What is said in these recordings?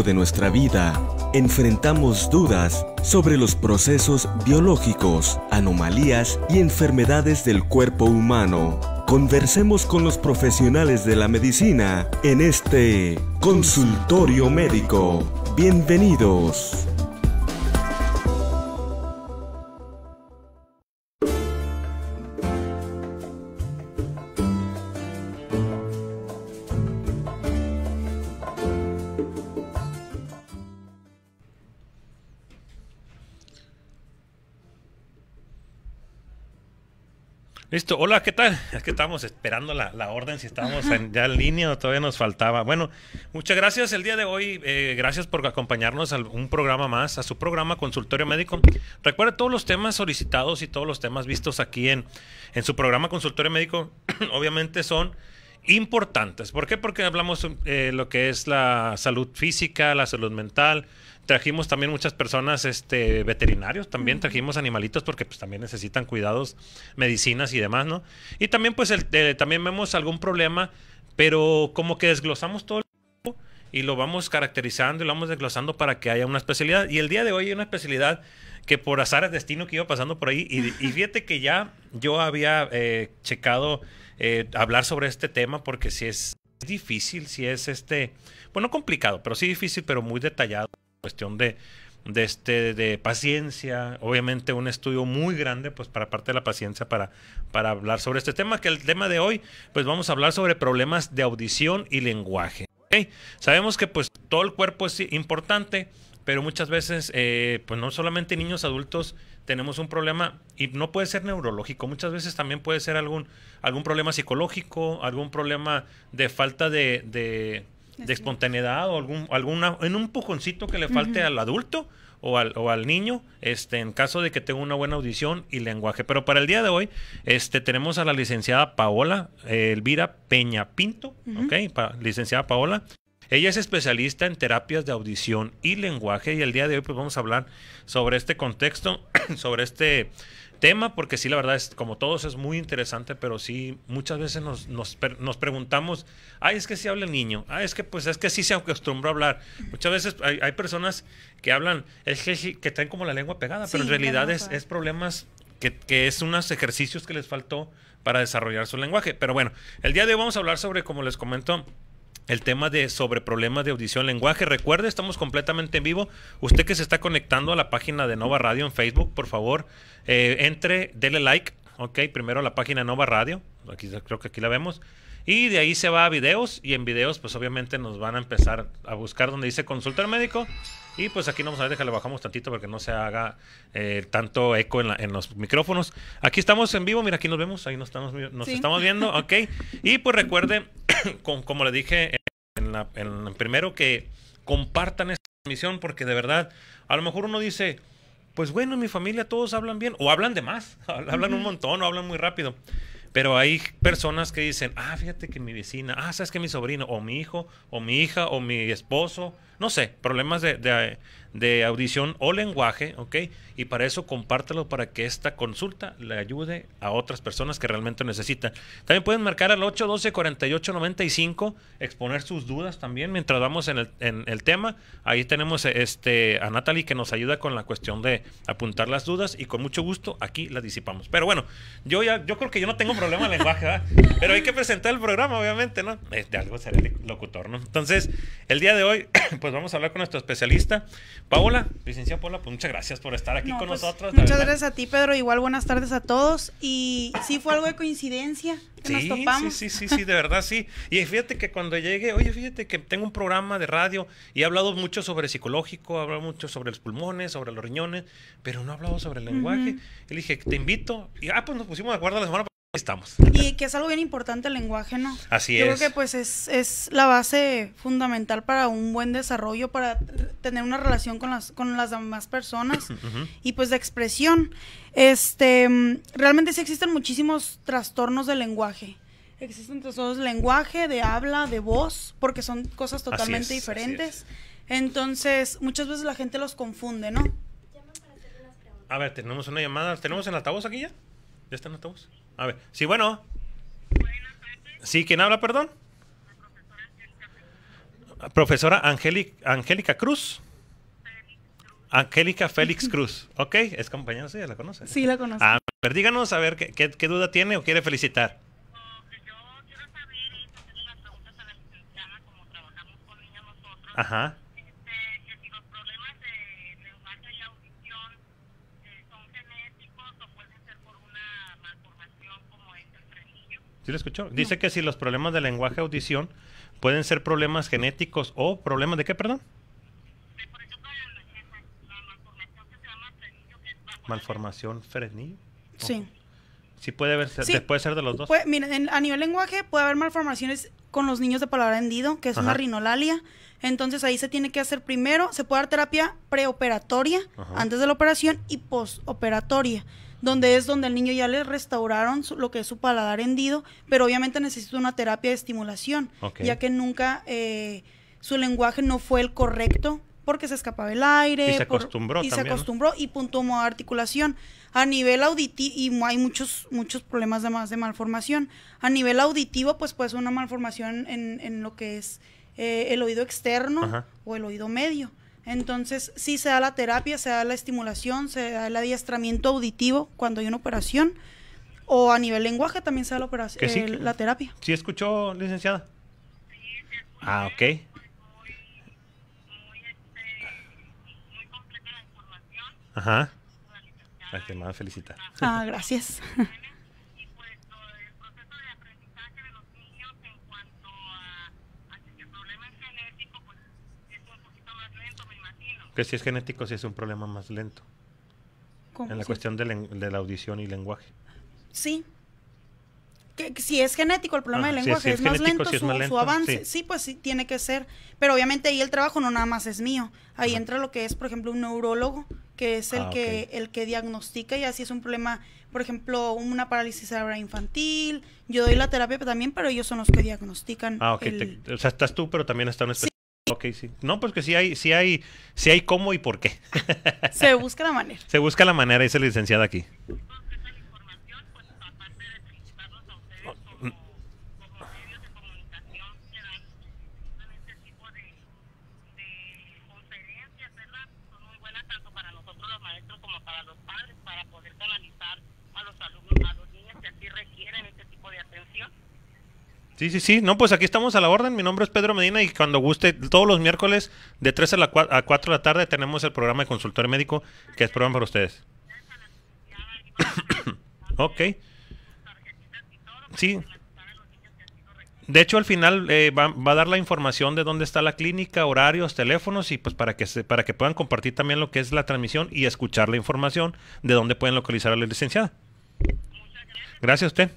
de nuestra vida, enfrentamos dudas sobre los procesos biológicos, anomalías y enfermedades del cuerpo humano. Conversemos con los profesionales de la medicina en este consultorio médico. Bienvenidos. Listo, hola, ¿qué tal? Es que estábamos esperando la, orden, si estábamos en, ya en línea o todavía nos faltaba. Bueno, muchas gracias el día de hoy, eh, gracias por acompañarnos a un programa más, a su programa Consultorio Médico. Recuerda, todos los temas solicitados y todos los temas vistos aquí en, en su programa Consultorio Médico, obviamente son importantes. ¿Por qué? Porque hablamos eh, lo que es la salud física, la salud mental, Trajimos también muchas personas este, veterinarios, también trajimos animalitos porque pues también necesitan cuidados, medicinas y demás, ¿no? Y también pues eh, también vemos algún problema, pero como que desglosamos todo el y lo vamos caracterizando y lo vamos desglosando para que haya una especialidad. Y el día de hoy hay una especialidad que por azar es destino que iba pasando por ahí. Y, y fíjate que ya yo había eh, checado eh, hablar sobre este tema porque si es difícil, si es este, bueno, complicado, pero sí difícil, pero muy detallado cuestión de, de, este, de paciencia, obviamente un estudio muy grande, pues para parte de la paciencia, para, para hablar sobre este tema, que el tema de hoy, pues vamos a hablar sobre problemas de audición y lenguaje. Sabemos que pues todo el cuerpo es importante, pero muchas veces, eh, pues no solamente niños, adultos, tenemos un problema y no puede ser neurológico, muchas veces también puede ser algún, algún problema psicológico, algún problema de falta de de espontaneidad o algún alguna en un pujoncito que le falte al adulto o al, o al niño, este, en caso de que tenga una buena audición y lenguaje. Pero para el día de hoy, este, tenemos a la licenciada Paola Elvira Peña Pinto, ok, licenciada Paola. Ella es especialista en terapias de audición y lenguaje y el día de hoy pues vamos a hablar sobre este contexto, sobre este tema, porque sí, la verdad es, como todos, es muy interesante, pero sí, muchas veces nos, nos, nos preguntamos, ay, es que sí habla el niño, ay, es que pues es que sí se acostumbra a hablar. Muchas veces hay, hay personas que hablan, es que, que como la lengua pegada, pero en realidad es, es problemas que, que, es unos ejercicios que les faltó para desarrollar su lenguaje. Pero bueno, el día de hoy vamos a hablar sobre, como les comento, el tema de sobre problemas de audición lenguaje. Recuerde, estamos completamente en vivo. Usted que se está conectando a la página de Nova Radio en Facebook, por favor, eh, entre, dele like, ok, primero a la página Nova Radio, aquí, creo que aquí la vemos. Y de ahí se va a videos y en videos pues obviamente nos van a empezar a buscar donde dice consulta al médico. Y pues aquí vamos a ver, déjale, bajamos tantito porque no se haga eh, tanto eco en, los micrófonos. Aquí estamos en vivo, mira, aquí nos vemos, ahí nos estamos, nos estamos viendo, ok. Y pues recuerde, con, como le dije en, primero, que compartan esta transmisión porque de verdad, a lo mejor uno dice, pues bueno, mi familia todos hablan bien, o hablan de más, hablan un montón, o hablan muy rápido. Pero hay personas que dicen, ah, fíjate que mi vecina, ah, sabes que mi sobrino, o mi hijo, o mi hija, o mi esposo, no sé, problemas de, de, audición o lenguaje, ¿ok? Y para eso compártelo para que esta consulta le ayude a otras personas que realmente necesitan. También pueden marcar al 812-4895, exponer sus dudas también mientras vamos en el, en el tema. Ahí tenemos este, a Natalie que nos ayuda con la cuestión de apuntar las dudas y con mucho gusto aquí las disipamos. Pero bueno, yo ya, yo creo que yo no tengo problema de lenguaje, ¿verdad? Pero hay que presentar el programa, obviamente, ¿no? De este, algo ser el locutor, ¿no? Entonces, el día de hoy, pues pues vamos a hablar con nuestro especialista. Paola, licenciada Paola, pues muchas gracias por estar aquí con pues, nosotros. Muchas gracias a ti, Pedro. Igual buenas tardes a todos. Y sí fue algo de coincidencia sí, Sí, sí, sí, sí, de verdad sí. Y fíjate que cuando llegué, oye, fíjate que tengo un programa de radio y he hablado mucho sobre psicológico, he hablado mucho sobre los pulmones, sobre los riñones, pero no he hablado sobre el lenguaje. Y le dije, te invito. Y ah, pues nos pusimos de acuerdo la semana Estamos. Y que es algo bien importante el lenguaje, ¿no? Así es. Yo creo que pues es, es, la base fundamental para un buen desarrollo, para tener una relación con las, con las demás personas y pues de expresión. Este, realmente sí existen muchísimos trastornos del lenguaje. Existen trastornos de lenguaje, de habla, de voz, porque son cosas totalmente diferentes. Entonces, muchas veces la gente los confunde, ¿no? A ver, tenemos una llamada. ¿Tenemos el altavoz aquí ya? ¿Ya está en altavoz? A ver, sí, bueno. Sí, ¿quién habla, perdón? profesora Angélica Cruz. Angélica Félix Cruz, ¿ok? Es compañera ¿sí? ¿la conoce? Sí, la conozco. Ah, pero díganos a ver ¿qué, qué, duda tiene o quiere felicitar. Ajá. ¿Sí lo escuchó? Dice que si los problemas de lenguaje audición pueden ser problemas genéticos o problemas de qué, perdón? por la, malformación que se llama frenillo. malformación frenillo. Sí. Sí puede haber, ser de los dos. a nivel lenguaje puede haber malformaciones con los niños de palabra hendido, que es una rinolalia. Entonces ahí se tiene que hacer primero, se puede dar terapia preoperatoria, antes de la operación, y postoperatoria donde es donde el niño ya le restauraron lo que es su paladar hendido, pero obviamente necesita una terapia de estimulación, ya que nunca eh, su lenguaje no fue el correcto porque se escapaba el aire. Y se acostumbró Y se acostumbró y punto articulación. A nivel auditivo, y hay muchos, muchos problemas además de malformación. A nivel auditivo, pues puede ser una malformación en, lo que es eh, el oído externo o el oído medio. Entonces, sí se da la terapia, se da la estimulación, se da el adiestramiento auditivo cuando hay una operación. O a nivel lenguaje también se da la, operación, sí, terapia. ¿Sí escuchó, licenciada? Sí, Ah, ok. muy, completa la información. Ajá. felicitar. Ah, gracias. si es genético, si es un problema más lento. En la cuestión de, la audición y lenguaje. Sí. Que, si es genético el problema del lenguaje, es, más lento, su, avance. Sí. pues sí, tiene que ser. Pero obviamente ahí el trabajo no nada más es mío. Ahí entra lo que es, por ejemplo, un neurólogo, que es el, ah, que, el que diagnostica y así es un problema, por ejemplo, una parálisis cerebral infantil. Yo doy la terapia también, pero ellos son los que diagnostican. Ah, ok. o sea, estás tú, pero también está un especialista. Ok, sí. No, pues que sí hay, sí hay, sí hay cómo y por qué. se busca la manera. Se busca la manera, dice el licenciada aquí. Sí, sí, sí. No, pues aquí estamos a la orden. Mi nombre es Pedro Medina y cuando guste, todos los miércoles de 3 a, la 4, a de la tarde tenemos el programa de consultor médico que es programa para ustedes. ok. Sí. De hecho, al final eh, va, a dar la información de dónde está la clínica, horarios, teléfonos y pues para que, se, para que puedan compartir también lo que es la transmisión y escuchar la información de dónde pueden localizar a la licenciada. gracias. a usted.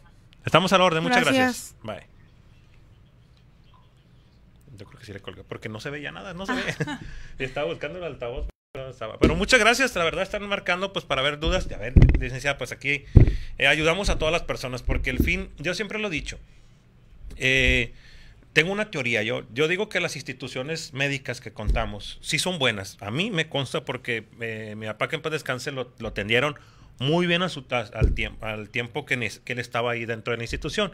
Estamos a la orden. Muchas gracias. gracias. Bye que le porque no se veía nada, no se veía. estaba buscando el altavoz. Pero, muchas gracias, la verdad están marcando pues para ver dudas. A ver, licenciada, pues aquí eh, ayudamos a todas las personas porque el fin, yo siempre lo he dicho, eh, tengo una teoría. Yo, yo digo que las instituciones médicas que contamos sí son buenas. A mí me consta porque eh, mi papá que en paz descanse lo, lo atendieron muy bien a su, al, tiempo, al tiempo que, que él estaba ahí dentro de la institución.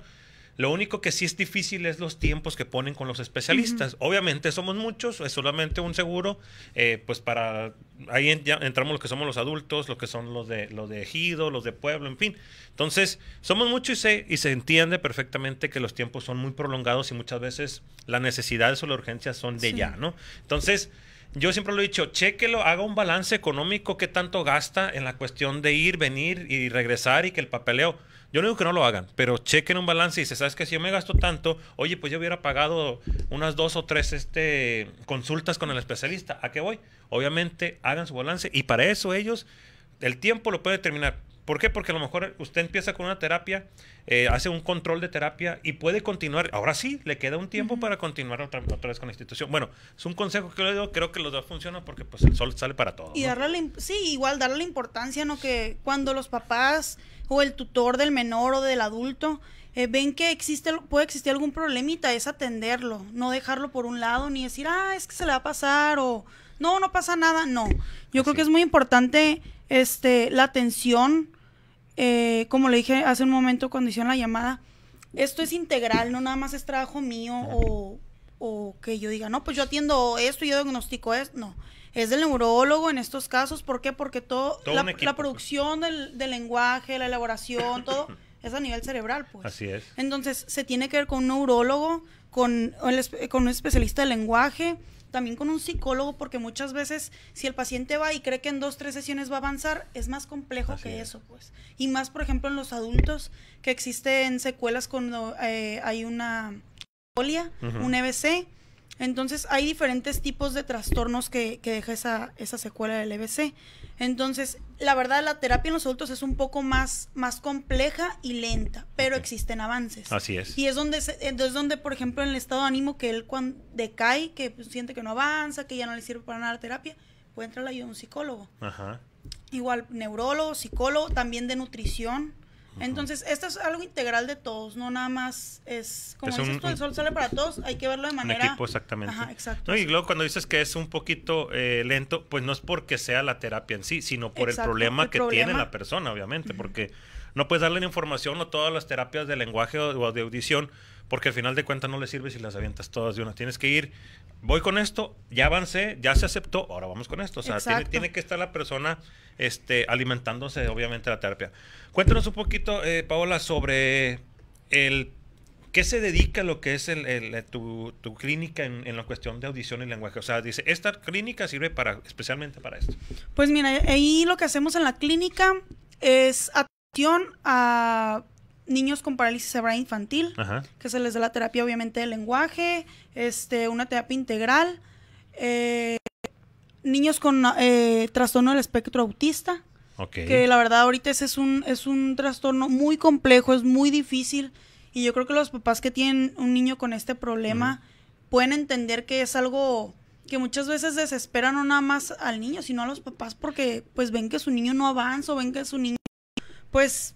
Lo único que sí es difícil es los tiempos que ponen con los especialistas. Obviamente somos muchos, es solamente un seguro, eh, pues para ahí entramos los que somos los adultos, los que son los de los de ejido, los de pueblo, en fin. Entonces, somos muchos y se, y se entiende perfectamente que los tiempos son muy prolongados y muchas veces las necesidades o las urgencias son de ya, ¿no? Entonces, yo siempre lo he dicho, lo haga un balance económico, qué tanto gasta en la cuestión de ir, venir y regresar y que el papeleo. Yo no digo que no lo hagan, pero chequen un balance y se sabes que si yo me gasto tanto, oye, pues yo hubiera pagado unas dos o tres este, consultas con el especialista. ¿A qué voy? Obviamente hagan su balance y para eso ellos el tiempo lo puede determinar. ¿Por qué? Porque a lo mejor usted empieza con una terapia, eh, hace un control de terapia y puede continuar. Ahora sí, le queda un tiempo para continuar otra, vez con la institución. Bueno, es un consejo que le doy, creo que los dos funcionan porque pues el sol sale para todos. Y sí, igual darle la importancia, ¿no? Que cuando los papás o el tutor del menor o del adulto eh, ven que existe, puede existir algún problemita, es atenderlo, no dejarlo por un lado, ni decir, ah, es que se le va a pasar o no, no pasa nada, no. Yo creo que es muy importante este, la atención, eh, como le dije hace un momento cuando hicieron la llamada, esto es integral, no nada más es trabajo mío o, que yo diga, no, pues yo atiendo esto, y yo diagnostico esto, no es del neurólogo en estos casos. ¿Por qué? Porque todo, la, pues. producción del, lenguaje, la elaboración, todo es a nivel cerebral, pues. Así es. Entonces, se tiene que ver con un neurólogo, con, con un especialista de lenguaje, también con un psicólogo, porque muchas veces si el paciente va y cree que en dos, tres sesiones va a avanzar, es más complejo que eso, pues. Y más, por ejemplo, en los adultos, que existen secuelas cuando eh, hay una polia, un EBC, entonces hay diferentes tipos de trastornos que, que deja esa, esa, secuela del EBC. Entonces, la verdad, la terapia en los adultos es un poco más, más compleja y lenta, pero existen avances. Así es. Y es donde, donde, por ejemplo, en el estado de ánimo que él cuando decae, que pues, siente que no avanza, que ya no le sirve para nada la terapia, puede entrar la ayuda de un psicólogo. Ajá. Igual, neurólogo, psicólogo, también de nutrición, entonces, esto es algo integral de todos, no nada más es como es dices el sol sale para todos, hay que verlo de manera. Un exactamente. exacto. y luego cuando dices que es un poquito eh, lento, pues no es porque sea la terapia en sí, sino por el problema que tiene la persona, obviamente, porque no puedes darle la información o todas las terapias de lenguaje o, o de audición, porque al final de cuentas no le sirve si las avientas todas de una. Tienes que ir voy con esto, ya avancé, ya se aceptó, ahora vamos con esto. O sea, tiene, que estar la persona este, alimentándose, obviamente, la terapia. Cuéntanos un poquito, eh, Paola, sobre el ¿Qué se dedica lo que es eh, tu, clínica en, en, la cuestión de audición y lenguaje? O sea, dice, esta clínica sirve para, especialmente para esto. Pues mira, ahí lo que hacemos en la clínica es atención a niños con parálisis cerebral infantil, que se les da la terapia obviamente del lenguaje, este, una terapia integral, eh, niños con eh, trastorno del espectro autista, que la verdad ahorita ese es un, es un trastorno muy complejo, es muy difícil, y yo creo que los papás que tienen un niño con este problema pueden entender que es algo que muchas veces desespera no nada más al niño, sino a los papás porque pues ven que su niño no avanza ven que su niño pues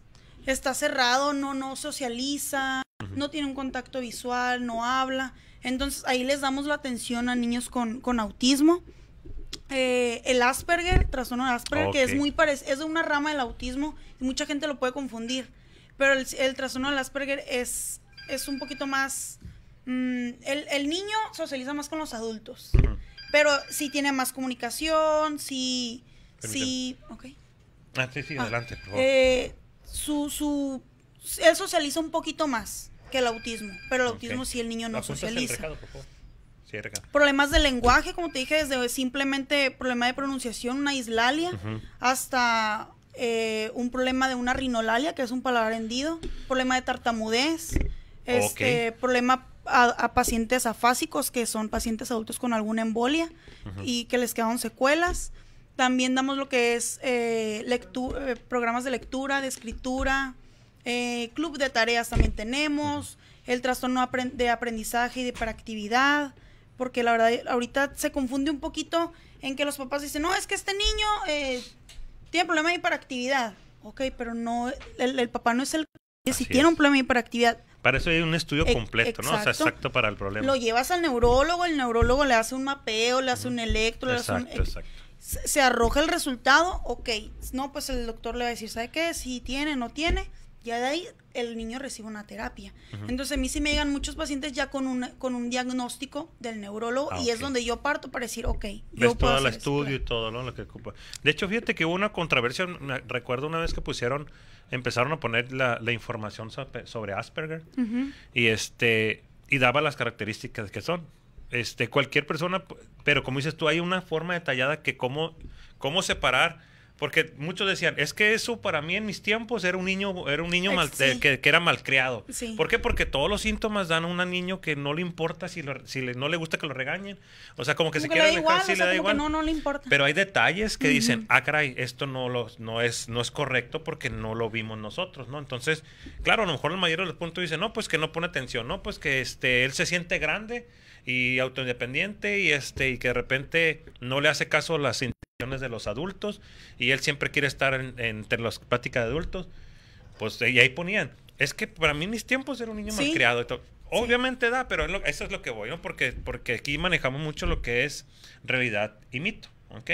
está cerrado, no, no socializa, no tiene un contacto visual, no habla. Entonces ahí les damos la atención a niños con, autismo. Eh, el Asperger, trastorno de Asperger, que es muy parecido, es de una rama del autismo y mucha gente lo puede confundir, pero el, trastorno del Asperger es, es un poquito más... Mm, el, niño socializa más con los adultos, pero sí tiene más comunicación, Sí, sí, ok. Ah, sí, ah, adelante, por favor. Eh, su, su, él socializa un poquito más que el autismo, pero el autismo sí el niño no socializa. Problemas de lenguaje, como te dije, desde simplemente problema de pronunciación, una islalia, hasta eh, un problema de una rinolalia, que es un palabra hendido, problema de tartamudez, este, problema a, pacientes afásicos, que son pacientes adultos con alguna embolia y que les quedan secuelas, también damos lo que es eh, eh programas de lectura, de escritura, eh, club de tareas también tenemos, el trastorno de aprendizaje y de hiperactividad, porque la verdad ahorita se confunde un poquito en que los papás dicen, no, es que este niño eh, tiene problema de hiperactividad. Ok, pero no, el, papá no es el que si tiene un problema de hiperactividad. Para eso hay un estudio completo, ¿no? O sea, exacto para el problema. Lo llevas al neurólogo, el neurólogo le hace un mapeo, le hace un electro, le hace un... Exacto se, arroja el resultado, ok, no, pues el doctor le va a decir, ¿sabe qué? Si tiene, no tiene, ya de ahí el niño recibe una terapia. Entonces a mí sí me llegan muchos pacientes ya con un, con un diagnóstico del neurólogo ah, y es donde yo parto para decir, ok, Ves todo el estudio y todo ¿no? lo que ocupa. De hecho, fíjate que hubo una controversia, recuerdo una vez que pusieron, empezaron a poner la, información sobre Asperger y este y daba las características que son este, cualquier persona, pero como dices tú, hay una forma detallada que cómo, cómo separar. Porque muchos decían, es que eso para mí en mis tiempos era un niño, era un niño que, era malcriado. Sí. ¿Por qué? Porque todos los síntomas dan a un niño que no le importa si, si no le gusta que lo regañen. O sea, como que se quiere si le da igual. No, le importa. Pero hay detalles que dicen, ah, caray, esto no, lo, no, es, no es correcto porque no lo vimos nosotros, ¿no? Entonces, claro, a lo mejor el mayor de los puntos dice, no, pues que no pone atención, no, pues que este, él se siente grande y autoindependiente y este y que de repente no le hace caso a las intenciones de los adultos y él siempre quiere estar entre las pláticas de adultos. Pues y ahí ponían, es que para mí mis tiempos era un niño más malcriado Obviamente da, pero eso es lo que voy, ¿no? Porque, porque aquí manejamos mucho lo que es realidad y mito, ¿ok?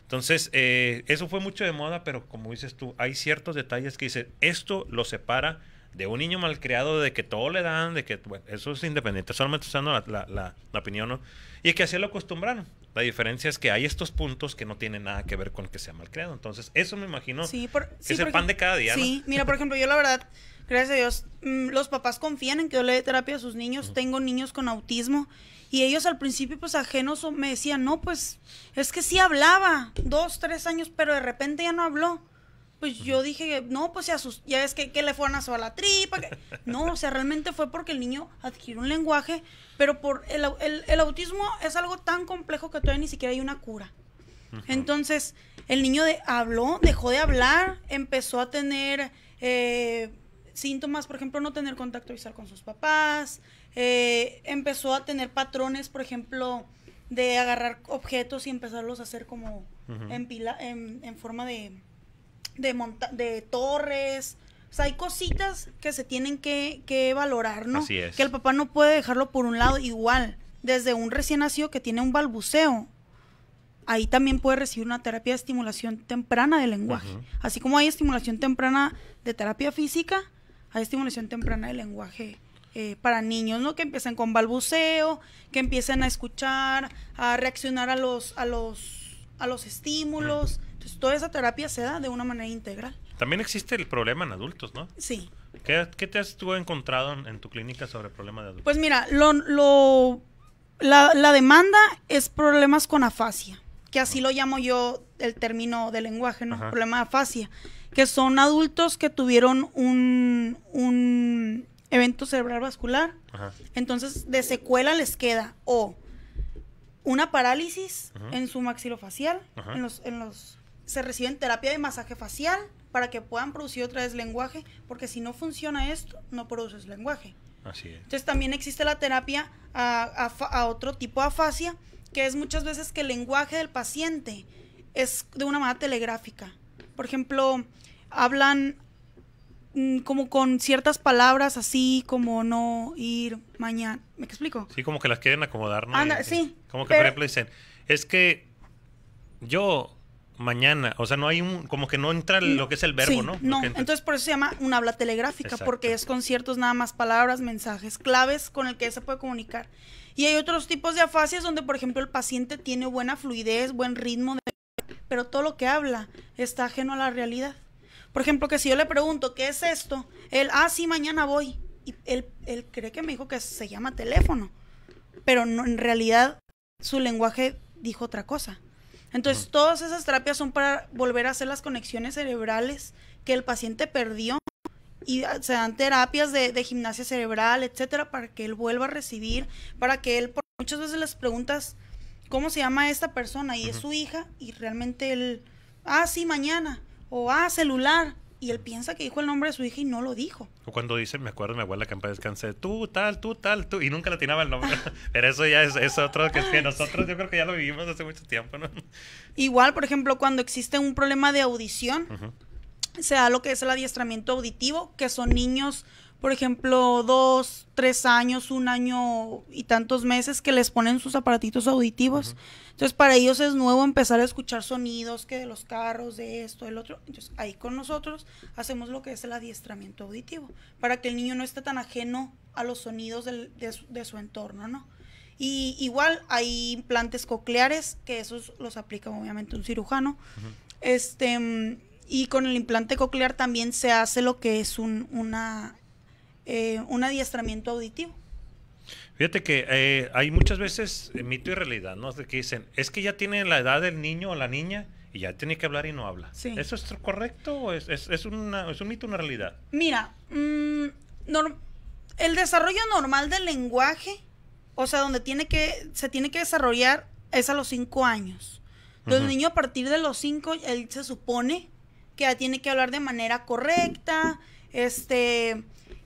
Entonces, eh, eso fue mucho de moda, pero como dices tú, hay ciertos detalles que dicen esto lo separa de un niño malcriado, de que todo le dan, de que bueno, eso es independiente, solamente usando la, la, opinión, ¿no? Y que así lo acostumbraron. La diferencia es que hay estos puntos que no tienen nada que ver con que sea malcriado. Entonces, eso me imagino sí, por, es el pan de cada día. Sí, mira, por ejemplo, yo la verdad, gracias a Dios, mm, los papás confían en que yo le dé terapia a sus niños. Tengo niños con autismo. Y ellos al principio, pues ajenos, me decían, no, pues es que sí hablaba, dos, tres años, pero de repente ya no habló pues yo dije, no, pues ya ves que, que le a a la tripa. No, o sea, realmente fue porque el niño adquirió un lenguaje, pero por el, autismo es algo tan complejo que todavía ni siquiera hay una cura. Entonces, el niño de, habló, dejó de hablar, empezó a tener eh, síntomas, por ejemplo, no tener contacto visual con sus papás, eh, empezó a tener patrones, por ejemplo, de agarrar objetos y empezarlos a hacer como en, pila, en forma de de, monta de torres. O sea, hay cositas que se tienen que, valorar, ¿no? es. Que el papá no puede dejarlo por un lado igual. Desde un recién nacido que tiene un balbuceo, ahí también puede recibir una terapia de estimulación temprana del lenguaje. Así como hay estimulación temprana de terapia física, hay estimulación temprana del lenguaje eh, para niños, ¿no? Que empiecen con balbuceo, que empiecen a escuchar, a reaccionar a los, a los los estímulos. Entonces, toda esa terapia se da de una manera integral. También existe el problema en adultos, ¿no? Sí. ¿Qué, te has encontrado en, tu clínica sobre el problema de adultos? Pues mira, lo, la, demanda es problemas con afasia, que así lo llamo yo el término de lenguaje, ¿no? Problema de afasia, que son adultos que tuvieron un, evento cerebral vascular. Entonces, de secuela les queda o una parálisis en su maxilofacial, en los, en los, se reciben terapia de masaje facial para que puedan producir otra vez lenguaje, porque si no funciona esto, no produces lenguaje. Así es. Entonces también existe la terapia a, a otro tipo de afasia, que es muchas veces que el lenguaje del paciente es de una manera telegráfica. Por ejemplo, hablan Mm, como con ciertas palabras así como no ir mañana. ¿Me explico? Sí, como que las quieren acomodar, ¿no? sí. Como que, por ejemplo, dicen, es que yo mañana, o sea, no hay un, como que no entra mm, lo que es el verbo, ¿no? No, entonces por eso se llama un habla telegráfica, porque es con ciertos nada más palabras, mensajes, claves con el que se puede comunicar. Y hay otros tipos de afasias donde, por ejemplo, el paciente tiene buena fluidez, buen ritmo, de... pero todo lo que habla está ajeno a la realidad. Por ejemplo, que si yo le pregunto, ¿qué es esto? Él, ah, sí, mañana voy. Y él, él cree que me dijo que se llama teléfono. Pero no, en realidad su lenguaje dijo otra cosa. Entonces, todas esas terapias son para volver a hacer las conexiones cerebrales que el paciente perdió y ah, se dan terapias de, gimnasia cerebral, etcétera, para que él vuelva a recibir, para que él, muchas veces las preguntas cómo se llama esta persona y es su hija y realmente él, ah, sí, mañana o ah, celular. Y él piensa que dijo el nombre de su hija y no lo dijo. O cuando dice, me acuerdo, mi abuela que en paz descanse, tú, tal, tú, tal, tú, y nunca le atinaba el nombre. Pero eso ya es, otro que, que nosotros yo creo que ya lo vivimos hace mucho tiempo, ¿no? Igual, por ejemplo, cuando existe un problema de audición, sea se lo que es el adiestramiento auditivo, que son niños por ejemplo, dos, tres años, un año y tantos meses que les ponen sus aparatitos auditivos. Entonces, para ellos es nuevo empezar a escuchar sonidos que de los carros, de esto, del otro. Entonces, ahí con nosotros hacemos lo que es el adiestramiento auditivo, para que el niño no esté tan ajeno a los sonidos de, su, entorno, ¿no? Y igual hay implantes cocleares, que esos los aplica obviamente un cirujano. Este y con el implante coclear también se hace lo que es un, una eh, un adiestramiento auditivo. Fíjate que eh, hay muchas veces mito y realidad, ¿no? De que dicen, es que ya tiene la edad del niño o la niña y ya tiene que hablar y no habla. ¿Eso es correcto o es, un mito o una realidad? Mira, mm, el desarrollo normal del lenguaje, o sea, donde tiene que, se tiene que desarrollar es a los 5 años. Entonces, el niño a partir de los 5, él se supone que ya tiene que hablar de manera correcta, este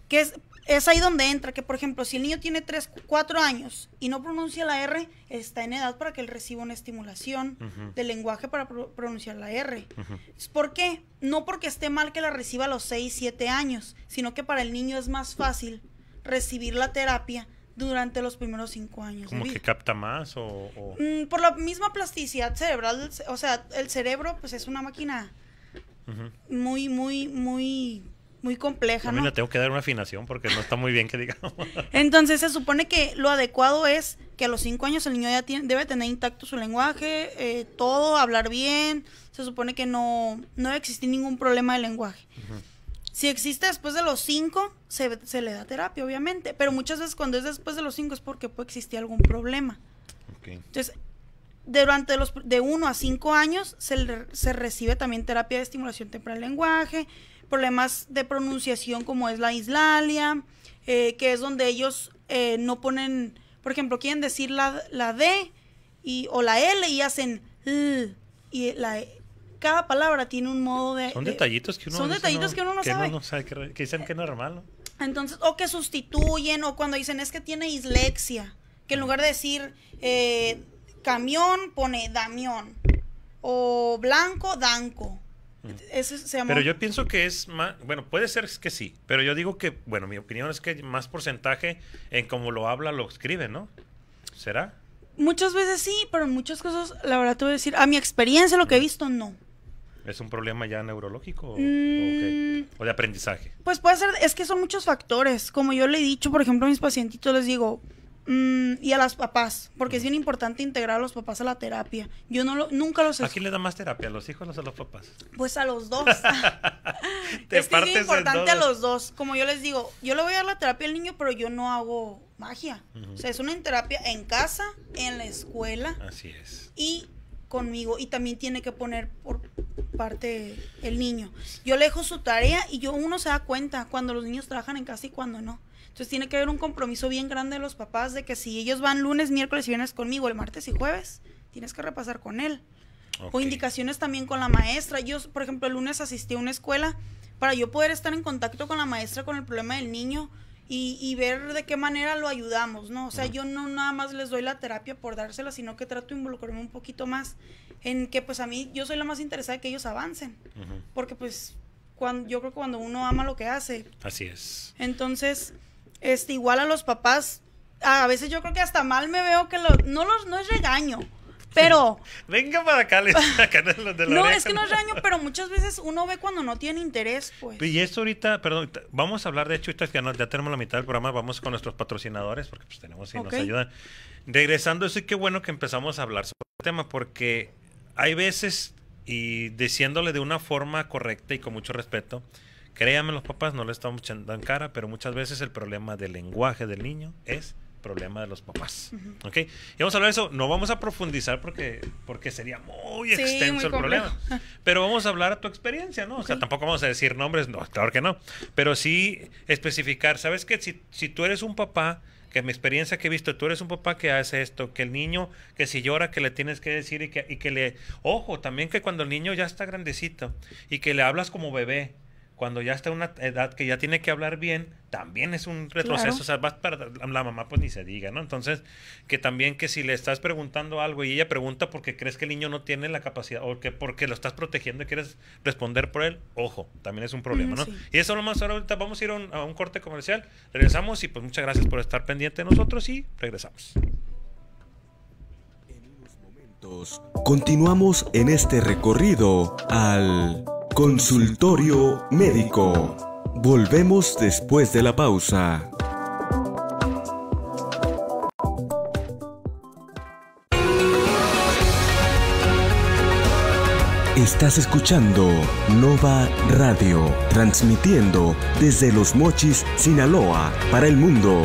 que es, es ahí donde entra, que por ejemplo, si el niño tiene 3, 4 años y no pronuncia la R, está en edad para que él reciba una estimulación del lenguaje para pronunciar la R. ¿Por qué? No porque esté mal que la reciba a los 6, 7 años, sino que para el niño es más fácil recibir la terapia durante los primeros cinco años. ¿Como que capta más o...? Mm, por la misma plasticidad cerebral, o sea, el cerebro pues es una máquina muy, muy, muy muy compleja. ¿no? tengo que dar una afinación porque no está muy bien que digamos. Entonces se supone que lo adecuado es que a los cinco años el niño ya tiene, debe tener intacto su lenguaje, eh, todo, hablar bien. Se supone que no, no debe existir ningún problema de lenguaje. Si existe después de los cinco, se, se, le da terapia, obviamente. Pero muchas veces cuando es después de los cinco es porque puede existir algún problema. Entonces, durante los de 1 a 5 años se, se, recibe también terapia de estimulación temprana del lenguaje, problemas de pronunciación como es la islalia, eh, que es donde ellos eh, no ponen, por ejemplo, quieren decir la, la D y, o la L y hacen L, y e. cada palabra tiene un modo de... Son eh, detallitos que uno, son detallitos que uno no sabe. que, dicen que es normal, Entonces, o que sustituyen, o cuando dicen es que tiene islexia, que en lugar de decir camión, pone damión, o blanco, danco. Pero yo pienso que es más, bueno, puede ser que sí, pero yo digo que, bueno, mi opinión es que más porcentaje en cómo lo habla, lo escribe, ¿no? ¿Será? Muchas veces sí, pero muchas cosas, la verdad te voy a decir, a mi experiencia, lo que he visto, no. ¿Es un problema ya neurológico o, mm. o de aprendizaje? Pues puede ser, es que son muchos factores. Como yo le he dicho, por ejemplo, a mis pacientitos les digo, Mm, y a las papás, porque es bien importante integrar a los papás a la terapia. Yo no lo, nunca los... ¿A quién le da más terapia? ¿A los hijos o a los papás? Pues a los dos. es bien importante a los dos. Como yo les digo, yo le voy a dar la terapia al niño, pero yo no hago magia. O sea, es una terapia en casa, en la escuela. Así es. Y conmigo. Y también tiene que poner por parte el niño. Yo le dejo su tarea y yo uno se da cuenta cuando los niños trabajan en casa y cuando no. Entonces tiene que haber un compromiso bien grande de los papás de que si ellos van lunes, miércoles y viernes conmigo, el martes y jueves, tienes que repasar con él. O indicaciones también con la maestra. Yo, por ejemplo, el lunes asistí a una escuela para yo poder estar en contacto con la maestra con el problema del niño y, ver de qué manera lo ayudamos, ¿no? O sea, yo no nada más les doy la terapia por dársela, sino que trato de involucrarme un poquito más en que pues a mí yo soy la más interesada en que ellos avancen, porque pues cuando, yo creo que cuando uno ama lo que hace. Así es. Entonces este, igual a los papás, a veces yo creo que hasta mal me veo que no los, no es regaño. Pero. Venga para acá, les de la No, es que no es regaño, pero muchas veces uno ve cuando no tiene interés, pues. pues y esto ahorita, perdón, vamos a hablar, de hecho, ya, no, ya tenemos la mitad del programa, vamos con nuestros patrocinadores, porque pues tenemos y nos ayudan. Regresando, eso, qué bueno que empezamos a hablar sobre el tema, porque hay veces, y diciéndole de una forma correcta y con mucho respeto, Créanme los papás, no le estamos echando en cara, pero muchas veces el problema del lenguaje del niño es problema de los papás. ¿Ok? Y vamos a hablar de eso. No vamos a profundizar porque, porque sería muy extenso el problema. Pero vamos a hablar a tu experiencia, ¿no? O sea, tampoco vamos a decir nombres, no, claro que no. Pero sí especificar, ¿sabes qué? Si, si tú eres un papá, que mi experiencia que he visto, tú eres un papá que hace esto, que el niño, que si llora, que le tienes que decir y que, y que le... Ojo, también que cuando el niño ya está grandecito y que le hablas como bebé, cuando ya está una edad que ya tiene que hablar bien, también es un retroceso. O sea, vas para la mamá, pues ni se diga, ¿no? Entonces, que también que si le estás preguntando algo y ella pregunta porque crees que el niño no tiene la capacidad o que porque lo estás protegiendo y quieres responder por él, ojo, también es un problema, ¿no? Y eso lo más ahora ahorita vamos a ir a un, a un corte comercial, regresamos y pues muchas gracias por estar pendiente de nosotros y regresamos. En unos momentos, continuamos en este recorrido al Consultorio Médico. Volvemos después de la pausa. Estás escuchando Nova Radio, transmitiendo desde Los Mochis, Sinaloa, para el mundo.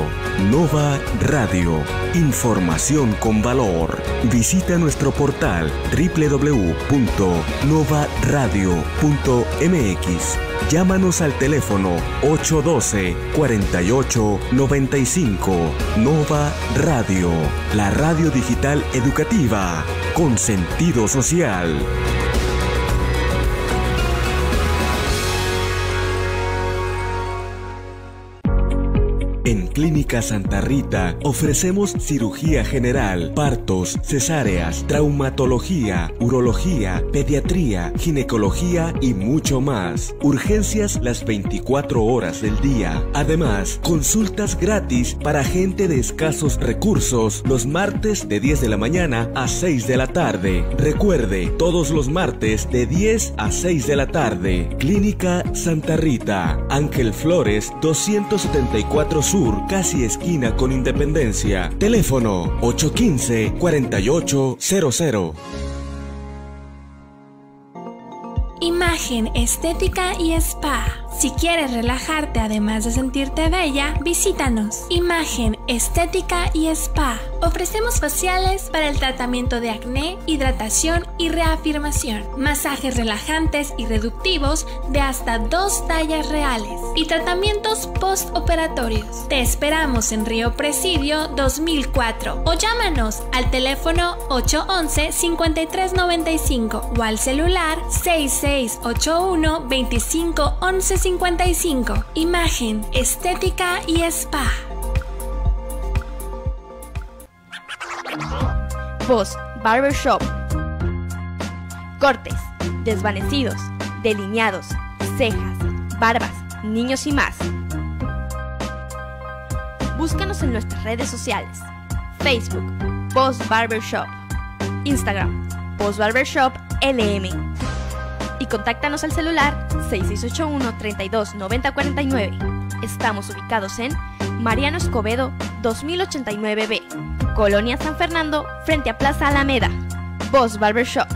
Nova Radio, información con valor. Visita nuestro portal www.novaradio.mx. Llámanos al teléfono 812-4895. Nova Radio, la radio digital educativa con sentido social. Clínica Santa Rita ofrecemos cirugía general, partos, cesáreas, traumatología, urología, pediatría, ginecología y mucho más. Urgencias las 24 horas del día. Además, consultas gratis para gente de escasos recursos los martes de 10 de la mañana a 6 de la tarde. Recuerde, todos los martes de 10 a 6 de la tarde. Clínica Santa Rita, Ángel Flores 274 Sur casi esquina con Independencia. Teléfono 815-4800. Imagen, estética y spa. Si quieres relajarte además de sentirte bella, visítanos. Imagen, estética y spa. Ofrecemos faciales para el tratamiento de acné, hidratación y reafirmación. Masajes relajantes y reductivos de hasta dos tallas reales. Y tratamientos postoperatorios. Te esperamos en Río Presidio 2004 o llámanos al teléfono 811-5395 o al celular 6681 2511 55. Imagen, estética y spa. Voz, barbershop. Cortes, desvanecidos, delineados, cejas, barbas, niños y más. Búscanos en nuestras redes sociales. Facebook, Post Barbershop. Instagram, Post Barbershop LM y contáctanos al celular 6681 32 90 Estamos ubicados en Mariano Escobedo 2089B, Colonia San Fernando, frente a Plaza Alameda. Boss Barbershop.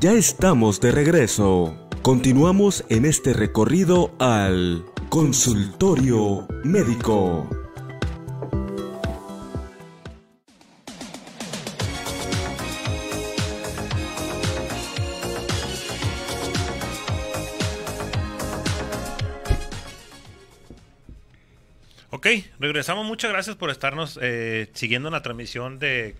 Ya estamos de regreso. Continuamos en este recorrido al consultorio médico. Ok, regresamos. Muchas gracias por estarnos eh, siguiendo en la transmisión de,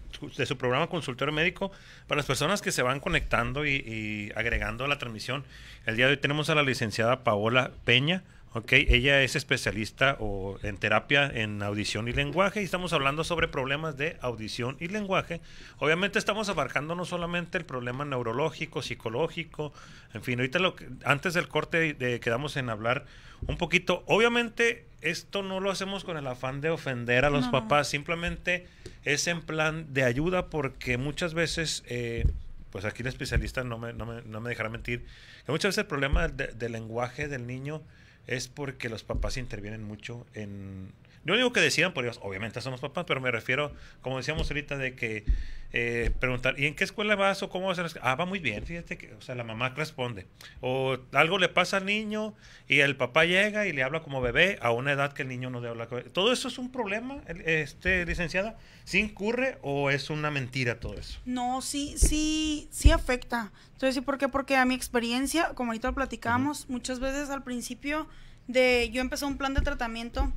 su programa Consultorio Médico. Para las personas que se van conectando y agregando a la transmisión, el día de hoy tenemos a la licenciada Paola Peña ella es especialista o en terapia en audición y lenguaje y estamos hablando sobre problemas de audición y lenguaje. Obviamente estamos abarcando no solamente el problema neurológico, psicológico, en fin, ahorita lo antes del corte de, quedamos en hablar un poquito. Obviamente esto no lo hacemos con el afán de ofender a los papás, simplemente es en plan de ayuda porque muchas veces... Eh, pues aquí el especialista no me, no me, dejará mentir, que muchas veces el problema del lenguaje del niño es porque los papás intervienen mucho en yo digo que decían, por ellos, obviamente somos papás, pero me refiero, como decíamos ahorita, de que eh, preguntar, ¿y en qué escuela vas o cómo vas a la Ah, va muy bien, fíjate que, o sea, la mamá responde. O algo le pasa al niño y el papá llega y le habla como bebé a una edad que el niño no le habla. ¿Todo eso es un problema, este, licenciada? ¿Sí incurre o es una mentira todo eso? No, sí, sí, sí afecta. Entonces, ¿y por qué? Porque a mi experiencia, como ahorita lo platicamos, muchas veces al principio de yo empecé un plan de tratamiento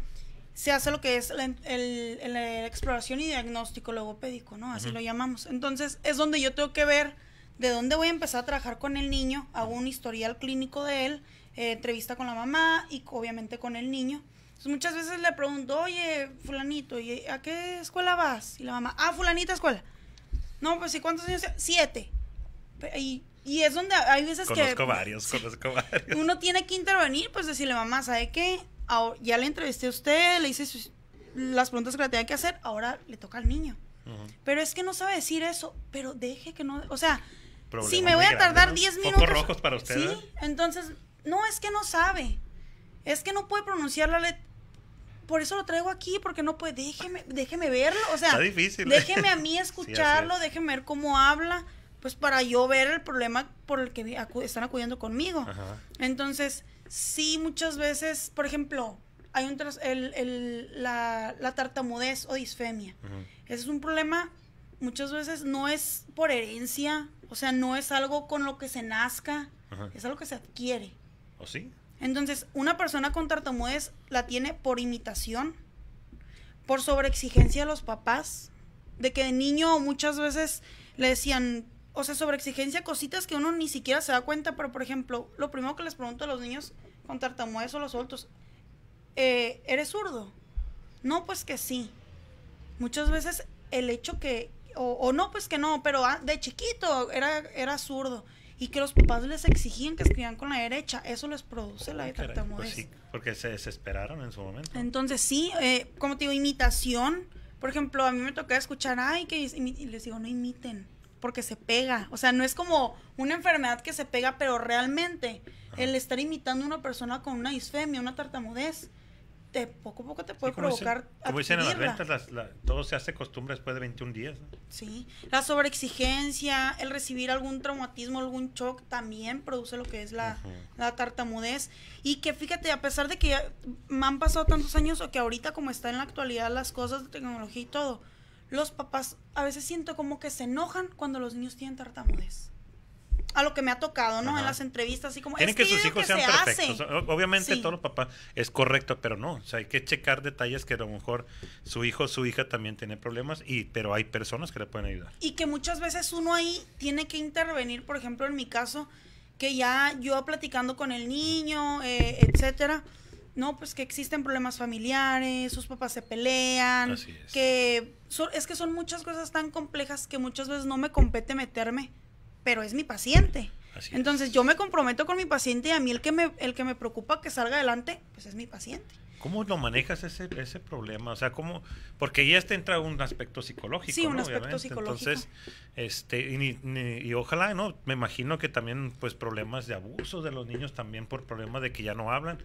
se hace lo que es la, el, exploración y diagnóstico logopédico, ¿no? Así lo llamamos. Entonces, es donde yo tengo que ver de dónde voy a empezar a trabajar con el niño, hago un historial clínico de él, eh, entrevista con la mamá y obviamente con el niño. Entonces, muchas veces le pregunto, oye, fulanito, ¿y ¿a qué escuela vas? Y la mamá, ah, fulanita escuela. No, pues, ¿y cuántos años? Siete. Y y es donde hay veces conozco que... Varios, conozco varios, Uno tiene que intervenir, pues decirle, mamá, ¿sabe qué? ya le entrevisté a usted, le hice las preguntas que le tenía que hacer, ahora le toca al niño. Pero es que no sabe decir eso, pero deje que no, o sea, si me voy a tardar 10 minutos. Son rojos para usted. Sí, entonces, no, es que no sabe. Es que no puede pronunciar la letra. Por eso lo traigo aquí, porque no puede, déjeme, déjeme verlo, o sea, difícil. déjeme a mí escucharlo, déjeme ver cómo habla, pues para yo ver el problema por el que están acudiendo conmigo. Ajá. Entonces, sí muchas veces, por ejemplo, hay un el, la, la, tartamudez o disfemia. Ese es un problema, muchas veces no es por herencia, o sea, no es algo con lo que se nazca, es algo que se adquiere. ¿O sí? Entonces, una persona con tartamudez la tiene por imitación, por sobreexigencia de los papás, de que de niño muchas veces le decían, o sea, sobre exigencia, cositas que uno ni siquiera se da cuenta, pero por ejemplo, lo primero que les pregunto a los niños con tartamudez o los adultos, eh, ¿eres zurdo? No, pues que sí. Muchas veces el hecho que, o, no, pues que no, pero ah, de chiquito era, era zurdo y que los papás les exigían que escriban con la derecha, eso les produce la ah, pues tartamudez. sí, porque se desesperaron en su momento. Entonces sí, eh, como te digo, imitación. Por ejemplo, a mí me tocaba escuchar, ay, que les digo, no imiten porque se pega. O sea, no es como una enfermedad que se pega, pero realmente el estar imitando a una persona con una isfemia, una tartamudez, te, poco a poco te puede provocar. como dicen en las ventas, todo se hace costumbre después de 21 días. Sí, la sobreexigencia, el recibir algún traumatismo, algún shock, también produce lo que es la, la tartamudez. Y que fíjate, a pesar de que me han pasado tantos años o que ahorita como está en la actualidad las cosas de tecnología y todo, los papás a veces siento como que se enojan cuando los niños tienen tartamudez. A lo que me ha tocado, ¿no? En las entrevistas, así como... Tienen es que, sus hijos sean perfectos. Obviamente todos los papás es correcto, pero no. O sea, hay que checar detalles que a lo mejor su hijo o su hija también tiene problemas, y, pero hay personas que le pueden ayudar. Y que muchas veces uno ahí tiene que intervenir, por ejemplo, en mi caso, que ya yo platicando con el niño, eh, etcétera, no, pues que existen problemas familiares, sus papás se pelean, que es que son muchas cosas tan complejas que muchas veces no me compete meterme, pero es mi paciente. Entonces yo me comprometo con mi paciente y a mí el que me el que me preocupa que salga adelante, pues es mi paciente. ¿Cómo lo manejas ese, ese problema? O sea, ¿cómo? Porque ya está entra un aspecto psicológico. Sí, un aspecto psicológico. Entonces, este, y, y, ojalá, ¿no? Me imagino que también, pues, problemas de abuso de los niños también por problemas de que ya no hablan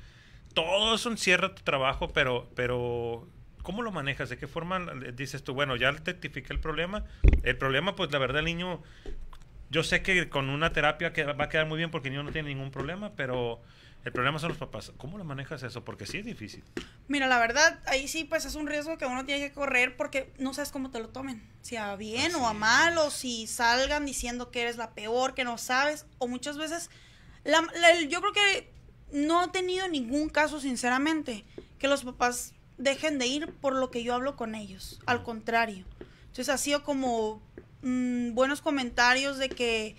todo eso encierra tu trabajo, pero, pero ¿cómo lo manejas? ¿De qué forma eh, dices tú, bueno, ya identifiqué el problema? El problema, pues la verdad, el niño, yo sé que con una terapia que va a quedar muy bien porque el niño no tiene ningún problema, pero... El problema son los papás. ¿Cómo lo manejas eso? Porque sí es difícil. Mira, la verdad, ahí sí, pues es un riesgo que uno tiene que correr porque no sabes cómo te lo tomen. Si a bien o a mal, o si salgan diciendo que eres la peor, que no sabes, o muchas veces. yo creo que no he tenido ningún caso, sinceramente, que los papás dejen de ir por lo que yo hablo con ellos. Al contrario. Entonces ha sido como mm, buenos comentarios de que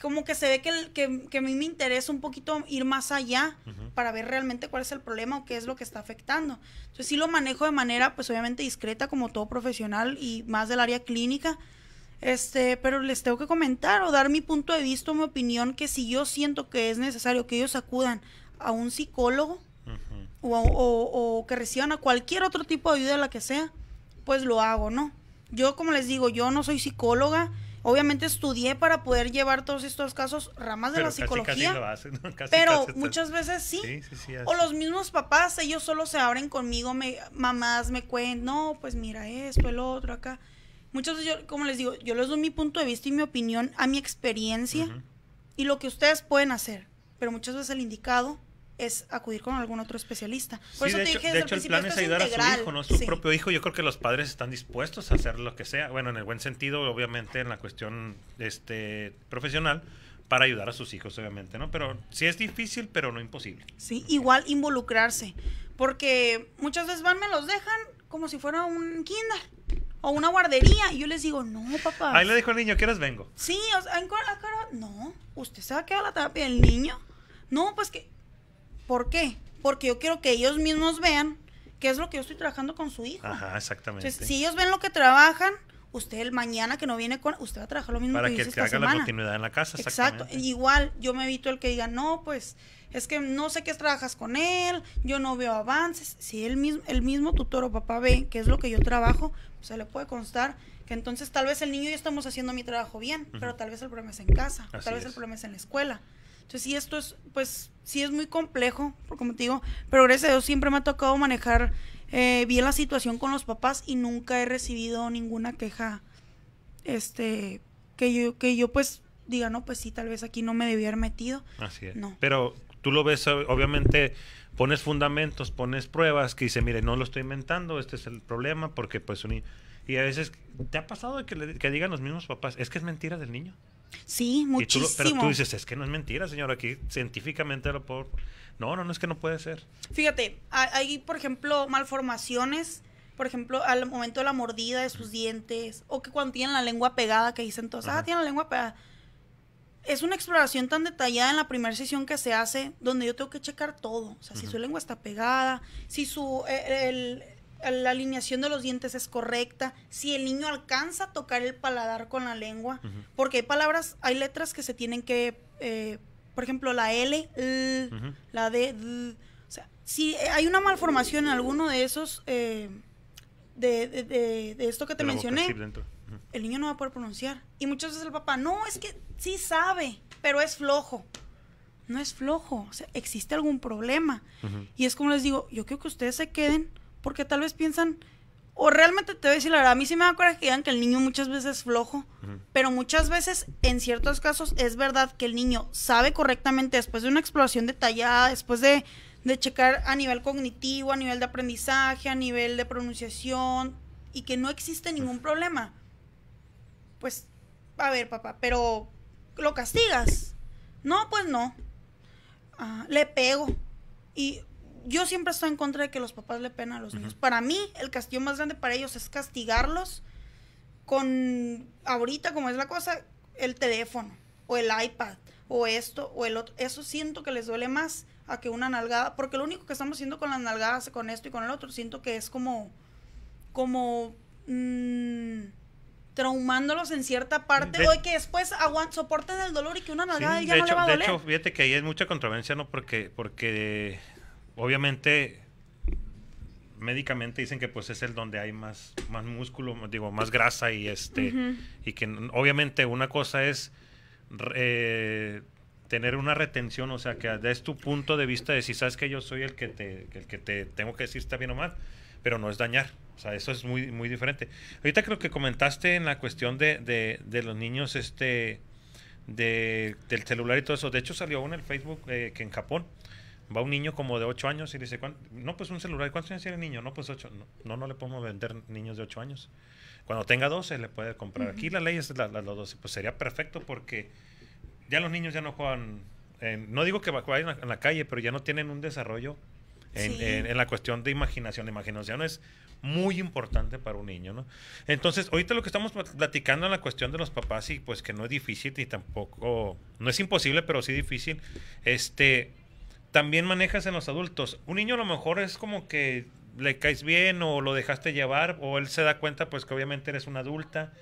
como que se ve que, a mí me interesa un poquito ir más allá para ver realmente cuál es el problema o qué es lo que está afectando. Entonces sí lo manejo de manera pues obviamente discreta como todo profesional y más del área clínica, este, pero les tengo que comentar o dar mi punto de vista, mi opinión, que si yo siento que es necesario que ellos acudan a un psicólogo o, que reciban a cualquier otro tipo de ayuda, la que sea, pues lo hago, ¿no? Yo, como les digo, yo no soy psicóloga. Obviamente estudié para poder llevar todos estos casos, ramas de la psicología. pero muchas veces sí. o los mismos papás, ellos solo se abren conmigo, me, mamás me cuentan, no, pues mira esto, el otro, acá. Muchas veces yo, como les digo, yo les doy mi punto de vista y mi opinión a mi experiencia y lo que ustedes pueden hacer. Pero muchas veces el indicado es acudir con algún otro especialista. Por eso de te hecho, de hecho el plan es ayudar a su hijo, no su propio hijo. Yo creo que los padres están dispuestos a hacer lo que sea, bueno, en el buen sentido, obviamente, en la cuestión este profesional para ayudar a sus hijos, obviamente, ¿no? Pero sí es difícil, pero no imposible. Sí, igual involucrarse, porque muchas veces van me los dejan como si fuera un kinder o una guardería. Y yo les digo, no, papá. Ahí le dijo el niño, ¿quieres vengo? Sí, o sea, no, usted se va a quedar a la terapia del niño. No, pues que, ¿por qué? Porque yo quiero que ellos mismos vean qué es lo que yo estoy trabajando con su hijo. Ajá, exactamente. si ellos ven lo que trabajan, usted el mañana que no viene con, usted va a trabajar lo mismo Para que, ...para que haga la continuidad en la casa, Exacto. Igual, yo me evito el que diga, no, pues, es que no sé qué trabajas con él, yo no veo avances. Si él mismo, el mismo tutor o papá ve qué es lo que yo trabajo, se le puede constar que entonces tal vez el niño y yo estamos haciendo mi trabajo bien, pero tal vez el problema es en casa, tal vez el problema es en la escuela. Entonces, sí, esto es, pues, sí es muy complejo, como te digo, pero gracias a Dios siempre me ha tocado manejar eh, bien la situación con los papás y nunca he recibido ninguna queja, este, que yo, que yo pues diga, no, pues sí, tal vez aquí no me debiera haber metido. Así es. Pero tú lo ves, obviamente pones fundamentos, pones pruebas que dice, mire, no lo estoy inventando, este es el problema, porque pues un y a veces, ¿te ha pasado que, le, que digan los mismos papás, es que es mentira del niño? Sí, muchísimo. pero tú dices, es que no es mentira, señora, aquí científicamente lo puedo... No, no, no es que no puede ser. Fíjate, hay, por ejemplo, malformaciones, por ejemplo, al momento de la mordida de sus dientes, o que cuando tienen la lengua pegada, que dicen todos, ah, tienen la lengua pegada es una exploración tan detallada en la primera sesión que se hace, donde yo tengo que checar todo. O sea, si su lengua está pegada, si su eh, la alineación de los dientes es correcta, si el niño alcanza a tocar el paladar con la lengua. Porque hay palabras, hay letras que se tienen que. Eh, por ejemplo, la L, l la D. o sea, si hay una malformación en alguno de esos. Eh, de, de, de, de, esto que te mencioné, el niño no va a poder pronunciar. Y muchas veces el papá, no, es que sí sabe, pero es flojo. No es flojo, o sea, existe algún problema. Y es como les digo, yo quiero que ustedes se queden porque tal vez piensan, o realmente te voy a decir la verdad, a mí sí me da coraje que digan que el niño muchas veces es flojo, pero muchas veces, en ciertos casos, es verdad que el niño sabe correctamente después de una exploración detallada, después de, de checar a nivel cognitivo, a nivel de aprendizaje, a nivel de pronunciación, y que no existe ningún problema pues, a ver, papá, pero lo castigas. No, pues no. Ah, le pego. Y yo siempre estoy en contra de que los papás le peguen a los niños. Para mí, el castigo más grande para ellos es castigarlos con, ahorita como es la cosa, el teléfono o el iPad o esto o el otro. Eso siento que les duele más a que una nalgada, porque lo único que estamos haciendo con las nalgadas, con esto y con el otro, siento que es como, como... Mm, traumándolos en cierta parte de, que después soporte del dolor y que una nalgada ya no le va a doler. De hecho, fíjate que ahí hay mucha controversia, ¿no? Porque, porque obviamente médicamente dicen que pues es el donde hay más, más músculo, digo, más grasa y este, y que obviamente una cosa es eh, tener una retención, o sea, que desde tu punto de vista de si sabes que yo soy el que te, el que te tengo que decir está bien o mal, pero no es dañar. O sea, eso es muy, muy diferente. Ahorita creo que comentaste en la cuestión de, los niños, este, de, del celular y todo eso. De hecho, salió uno en el Facebook eh, que en Japón va un niño como de 8 años y dice dice, no, pues un celular. ¿Cuántos años tiene el niño? No, pues 8. No, no, le podemos vender niños de 8 años. Cuando tenga 12 le puede comprar. Aquí la ley es la, los 12. Pues sería perfecto porque ya los niños ya no juegan, eh, no digo que vayan en la calle, pero ya no tienen un desarrollo en, la cuestión de imaginación. La imaginación es muy importante para un niño, ¿no? Entonces, ahorita lo que estamos platicando en la cuestión de los papás y pues que no es difícil y tampoco, no es imposible, pero sí difícil, este, también manejas en los adultos. Un niño a lo mejor es como que le caes bien o lo dejaste llevar o él se da cuenta pues que obviamente eres una adulta,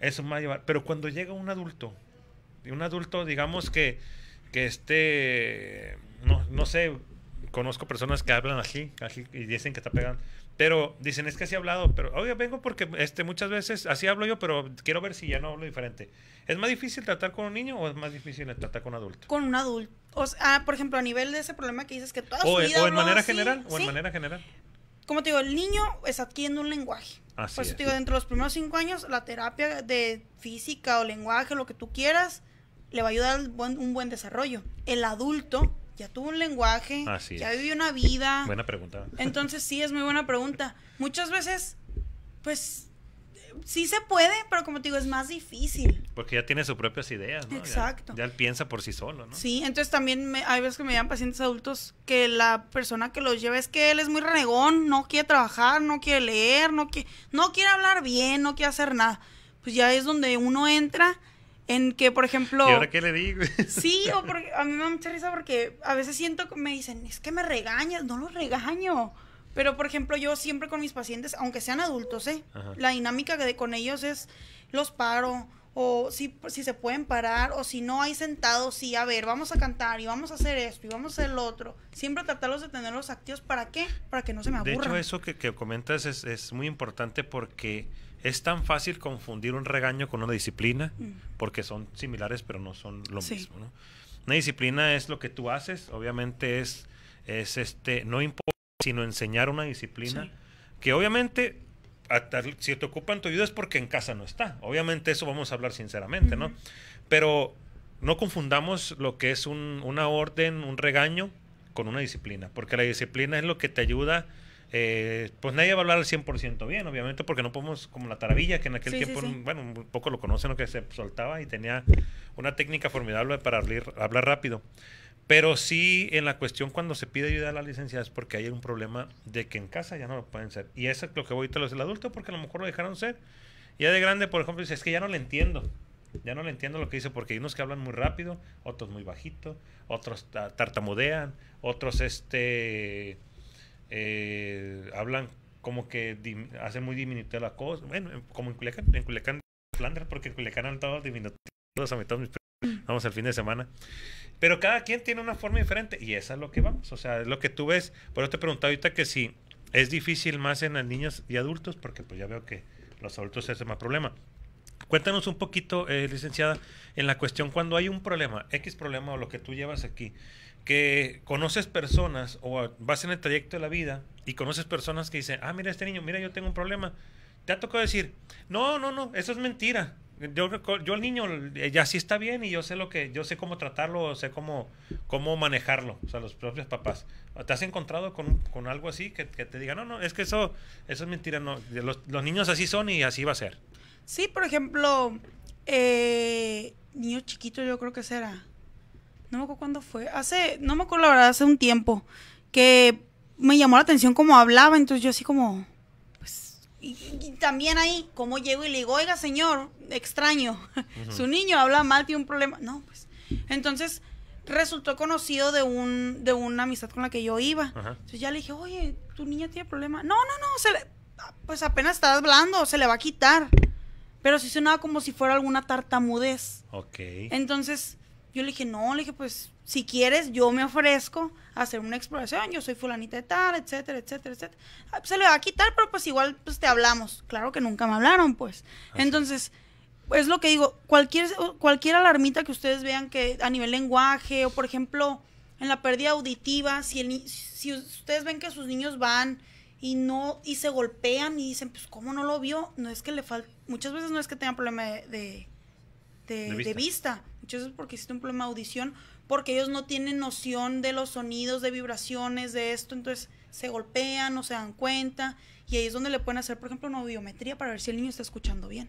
eso más llevar. Pero cuando llega un adulto, un adulto digamos que, que este, no, no sé, conozco personas que hablan así, y dicen que está pegan Pero dicen, es que así he hablado, pero oye, vengo porque este, muchas veces así hablo yo, pero quiero ver si ya no hablo diferente. ¿Es más difícil tratar con un niño o es más difícil tratar con un adulto? Con un adulto. O sea, ah, por ejemplo, a nivel de ese problema que dices que toda su e, o en manera general, o en manera general. Como te digo, el niño es adquiriendo un lenguaje. por eso te digo, dentro de los primeros cinco años, la terapia de física o lenguaje, lo que tú quieras, le va a ayudar un buen desarrollo. El adulto ya tuvo un lenguaje, ya vivió una vida. Buena pregunta. Entonces sí, es muy buena pregunta. Muchas veces, pues sí se puede, pero como te digo, es más difícil. Porque ya tiene sus propias ideas, ¿no? Exacto. Ya, él piensa por sí solo, ¿no? Sí, entonces también hay veces que me llaman pacientes adultos que la persona que los lleva es que él es muy renegón, no quiere trabajar, no quiere leer, no quiere, no quiere hablar bien, no quiere hacer nada. Pues ya es donde uno entra en que, por ejemplo... ¿Y ahora qué le digo? sí, o porque, a mí me da mucha risa porque a veces siento que me dicen, es que me regañas, no los regaño. Pero, por ejemplo, yo siempre con mis pacientes, aunque sean adultos, ¿eh? la dinámica de con ellos es, los paro, o si, si se pueden parar, o si no hay sentados, sí, a ver, vamos a cantar y vamos a hacer esto y vamos a hacer lo otro. Siempre tratarlos de tenerlos activos. ¿Para qué? Para que no se me aburran. De hecho, eso que, comentas es, es, muy importante porque es tan fácil confundir un regaño con una disciplina porque son similares pero no son lo mismo. Una disciplina es lo que tú haces, obviamente es, es este, no importa, sino enseñar una disciplina que obviamente si te ocupan tu ayuda es porque en casa no está. Obviamente eso vamos a hablar sinceramente, ¿no? Pero no confundamos lo que es una orden, un regaño con una disciplina, porque la disciplina es lo que te ayuda eh, pues nadie va a hablar al 100% bien, obviamente, porque no podemos, como la taravilla, que en aquel tiempo, bueno, un poco lo conocen, lo que se soltaba y tenía una técnica formidable para hablar, rápido. Pero sí, en la cuestión cuando se pide ayuda a la licenciada es porque hay un problema de que en casa ya no lo pueden ser. Y eso es lo que voy a el adulto, porque a lo mejor lo dejaron ser. Ya de grande, por ejemplo, es que ya no le entiendo. Ya no le entiendo lo que dice, porque hay unos que hablan muy rápido, otros muy bajito, otros tartamudean, otros este eh, hablan como que hacen muy diminutiva la cosa. Bueno, como en Culiacán, en Culiacán, porque en Culiacán han estado diminutivos a mitad de mm. vamos al fin de semana. Pero cada quien tiene una forma diferente y esa es lo que vamos. O sea, es lo que tú ves. Por eso te preguntado ahorita que si es difícil más en niños y adultos, porque pues ya veo que los adultos es el más problema. Cuéntanos un poquito, eh, licenciada, en la cuestión cuando hay un problema, X problema o lo que tú llevas aquí, que conoces personas o vas en el trayecto de la vida y conoces personas que dicen, ah, mira este niño, mira, yo tengo un problema. Te ha tocado decir, no, no, no, eso es mentira. Yo, yo el niño eh, ya sí está bien y yo sé lo que, yo sé cómo tratarlo, sé cómo, cómo manejarlo, o sea, los propios papás. ¿Te has encontrado con, algo así que, te diga, no, no, es que eso, eso es mentira, no, los, niños así son y así va a ser? Sí, por ejemplo, eh, niño chiquito yo creo que será no me acuerdo cuándo fue, hace, no me acuerdo la verdad, hace un tiempo, que me llamó la atención cómo hablaba, entonces yo así como, pues, y, también ahí, como llego y le digo, oiga señor, extraño, su niño habla mal, tiene un problema, no, pues, entonces resultó conocido de un, de una amistad con la que yo iba, entonces ya le dije, oye, tu niña tiene problema, no, no, no, se pues apenas está hablando, se le va a quitar, pero sí sonaba como si fuera alguna tartamudez, ok, entonces yo le dije, no, le dije, pues si quieres, yo me ofrezco a hacer una exploración, yo soy fulanita de tal, etcétera, etcétera, etcétera. Ah, pues, se le va a quitar, pero pues igual pues, te hablamos. Claro que nunca me hablaron, pues. Ah, Entonces, es lo que digo, cualquier, cualquier alarmita que ustedes vean que a nivel lenguaje o por ejemplo en la pérdida auditiva, si, si ustedes ven que sus niños van y no y se golpean y dicen, pues cómo no lo vio, no es que le falta, muchas veces no es que tengan problema de, vista eso es porque existe un problema de audición, porque ellos no tienen noción de los sonidos, de vibraciones, de esto, entonces se golpean, no se dan cuenta, y ahí es donde le pueden hacer, por ejemplo, una biometría para ver si el niño está escuchando bien.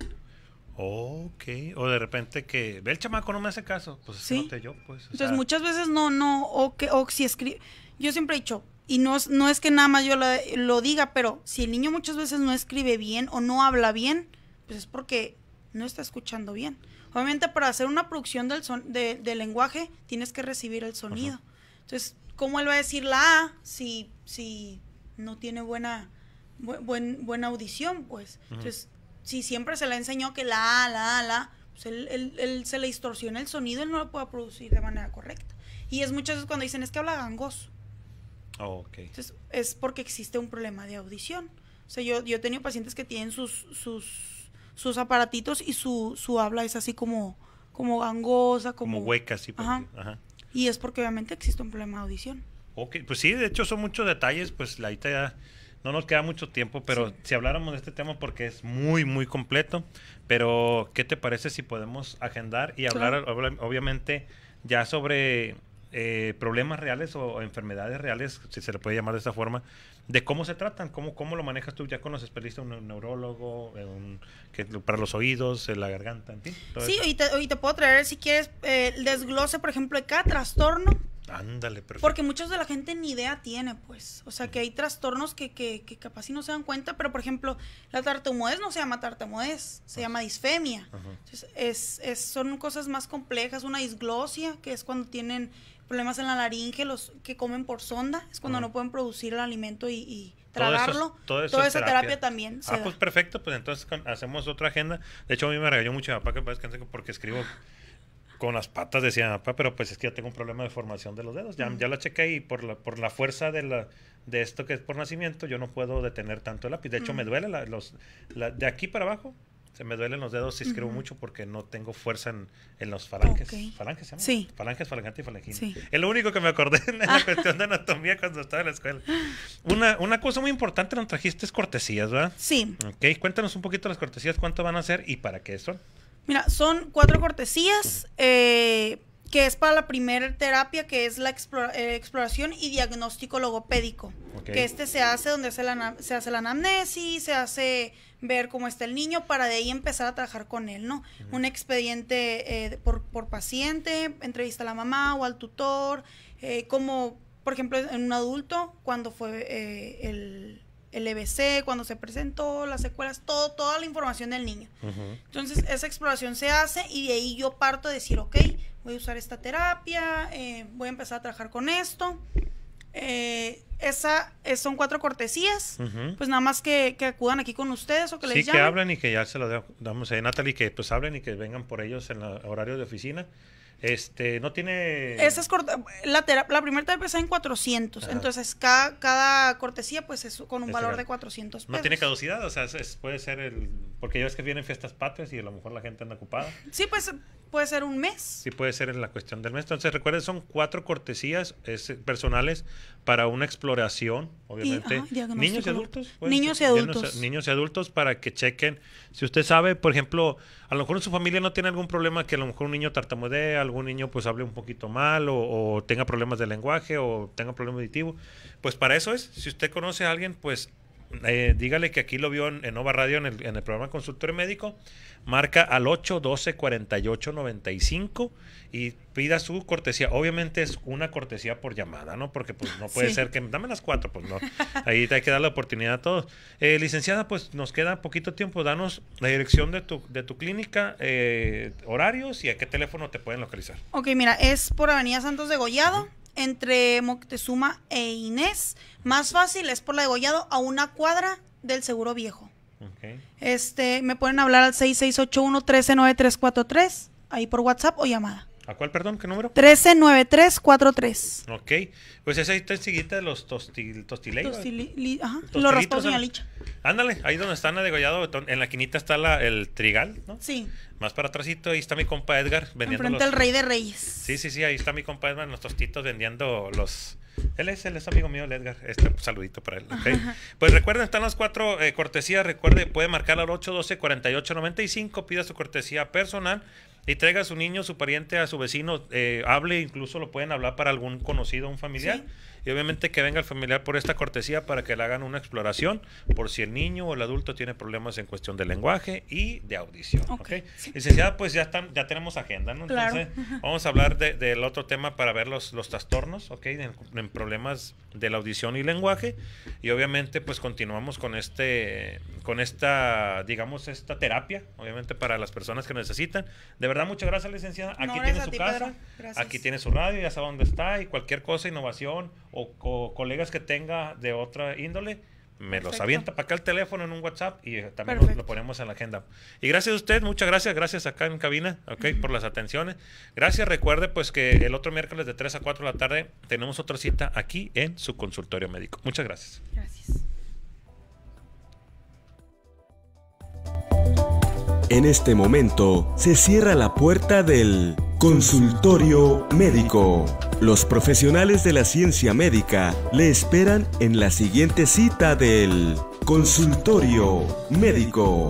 Ok, o de repente que ve el chamaco, no me hace caso, pues así no te yo, pues. entonces muchas veces no, no, o que, si escribe, yo siempre he dicho, y no, no es que nada más yo lo diga, pero si el niño muchas veces no escribe bien o no habla bien, pues es porque no está escuchando bien. Obviamente para hacer una producción del, son, del lenguaje tienes que recibir el sonido. Entonces, ¿cómo él va a decir la A si, si no tiene buena, buena audición? Pues, entonces, si siempre se le enseñó que la A, la A, la pues él, se le distorsiona el sonido, y no lo puede producir de manera correcta. Y es muchas veces cuando dicen, es que habla gangoso. Oh, okay. Entonces, es porque existe un problema de audición. O sea, yo, yo he tenido pacientes que tienen sus, sus sus aparatitos y su, su habla es así como, como gangosa, como, hueca, Y es porque obviamente existe un problema de audición. Ok, pues sí, de hecho son muchos detalles, pues la ya no nos queda mucho tiempo, pero si habláramos de este tema porque es muy, muy completo, pero ¿qué te parece si podemos agendar y hablar, obviamente, ya sobre eh, problemas reales o enfermedades reales, si se le puede llamar de esa forma, de cómo se tratan, cómo, cómo lo manejas tú ya con los especialistas, un, neurólogo, eh, que, para los oídos, eh, la garganta, en fin. sí, y te, puedo traer, si quieres, el desglose, por ejemplo, de cada trastorno. Ándale, perfecto. Porque muchos de la gente ni idea tiene, pues. O sea, que hay trastornos que, que, que capaz si no se dan cuenta, pero por ejemplo, la tartamudez no se llama tartamudez, se llama disfemia. es, es, son cosas más complejas, una disglosia, que es cuando tienen problemas en la laringe, los que comen por sonda, es cuando no pueden producir el alimento y, tragarlo. Todo eso, Toda esa terapia, también. Ah, pues perfecto, pues entonces hacemos otra agenda. De hecho, a mí me regaló mucho papá que parece que porque escribo con las patas, decía papá, pero pues es que ya tengo un problema de formación de los dedos. Ya, ya la chequé y por la, por la fuerza de la de esto que es por nacimiento, yo no puedo detener tanto el lápiz. De hecho, me duele los, de aquí para abajo, se me duelen los dedos si escribo mucho porque no tengo fuerza en, los falanges. ¿Falanges Sí. Falanges, falangante y falangín. Sí. Es lo único que me acordé en la ah. cuestión de anatomía cuando estaba en la escuela. Una, cosa muy importante nos trajiste es cortesías, ¿verdad? Sí. Ok, cuéntanos un poquito las cortesías, cuánto van a ser y para qué son. Mira, son cuatro cortesías. Eh, que es para la primera terapia, que es la eh, exploración y diagnóstico logopédico. Que este se hace donde se, se hace la anamnesis, se hace ver cómo está el niño para de ahí empezar a trabajar con él, ¿no? Un expediente eh, por, paciente, entrevista a la mamá o al tutor, eh, como, por ejemplo, en un adulto, cuando fue el el EBC, cuando se presentó, las secuelas, todo, toda la información del niño. Entonces, esa exploración se hace y de ahí yo parto de decir, ok, voy a usar esta terapia, eh, voy a empezar a trabajar con esto. Eh, esa eh, son cuatro cortesías, pues nada más que, que, acudan aquí con ustedes o que les llamen. que hablen y que ya se lo damos a Natalie, que pues hablen y que vengan por ellos en el horario de oficina este, no tiene... es la, la primera terapia está en 400, entonces cada, cortesía pues es con un valor de 400 No tiene caducidad, o sea, puede ser el... Porque ya ves que vienen fiestas patrias y a lo mejor la gente anda ocupada. Sí, pues puede ser un mes. Sí, puede ser en la cuestión del mes. Entonces, recuerden, son cuatro cortesías eh, personales para una exploración, obviamente. niños y adultos. niños y adultos. Niños y adultos para que chequen. Si usted sabe, por ejemplo, a lo mejor en su familia no tiene algún problema que a lo mejor un niño tartamudee, algún niño pues hable un poquito mal o, o tenga problemas de lenguaje o tenga problemas auditivos. Pues para eso es. Si usted conoce a alguien, pues eh, dígale que aquí lo vio en, Nova Radio en el, programa consultor Médico. Marca al 812 4895 y pida su cortesía. Obviamente es una cortesía por llamada, ¿no? Porque pues no puede ser que dame las cuatro, pues no. Ahí hay que dar la oportunidad a todos. Eh, licenciada, pues nos queda poquito tiempo. Danos la dirección de tu, de tu clínica, eh, horarios y a qué teléfono te pueden localizar. Ok, mira, es por Avenida Santos de Gollado entre Moctezuma e Inés. Más fácil es por la degollado a una cuadra del seguro viejo. Este, me pueden hablar al 6681 343 ahí por WhatsApp o llamada. ¿A cuál, perdón? ¿Qué número? 139343. Ok. Pues esa ahí está enseguida de los tostil, ajá. Los raspados en la licha. Ándale, ahí donde están degollado, en la quinita está la, el trigal, ¿no? Sí. Más para atrásito, ahí está mi compa Edgar vendiendo Enfrente Frente al Rey de Reyes. Sí, sí, sí, ahí está mi compa Edgar en los tostitos vendiendo los... Él es, él es amigo mío, el Edgar. Este pues, saludito para él. Okay. Pues recuerden, están las cuatro eh, cortesías. Recuerde, puede marcar al 812-4895. Pida su cortesía personal y traiga a su niño, su pariente, a su vecino, eh, hable, incluso lo pueden hablar para algún conocido, un familiar. Y obviamente que venga el familiar por esta cortesía para que le hagan una exploración por si el niño o el adulto tiene problemas en cuestión de lenguaje y de audición. Okay, Licenciada, pues ya, ya tenemos agenda, ¿no? Entonces, vamos a hablar del otro tema para ver los, trastornos, ¿ok? En, problemas de la audición y lenguaje. Y obviamente, pues continuamos con este, con esta, digamos, esta terapia, obviamente para las personas que necesitan. De verdad, muchas gracias, licenciada. Aquí tiene su casa, aquí tiene su radio, ya sabe dónde está y cualquier cosa, innovación o, colegas que tenga de otra índole, me los avienta para acá el teléfono en un WhatsApp y eh, también lo, ponemos en la agenda. Y gracias a usted, muchas gracias, gracias acá en cabina, ok, por las atenciones. Gracias, recuerde pues que el otro miércoles de 3 a 4 de la tarde tenemos otra cita aquí en su consultorio médico. Muchas gracias. Gracias. En este momento se cierra la puerta del consultorio médico. Los profesionales de la ciencia médica le esperan en la siguiente cita del consultorio médico.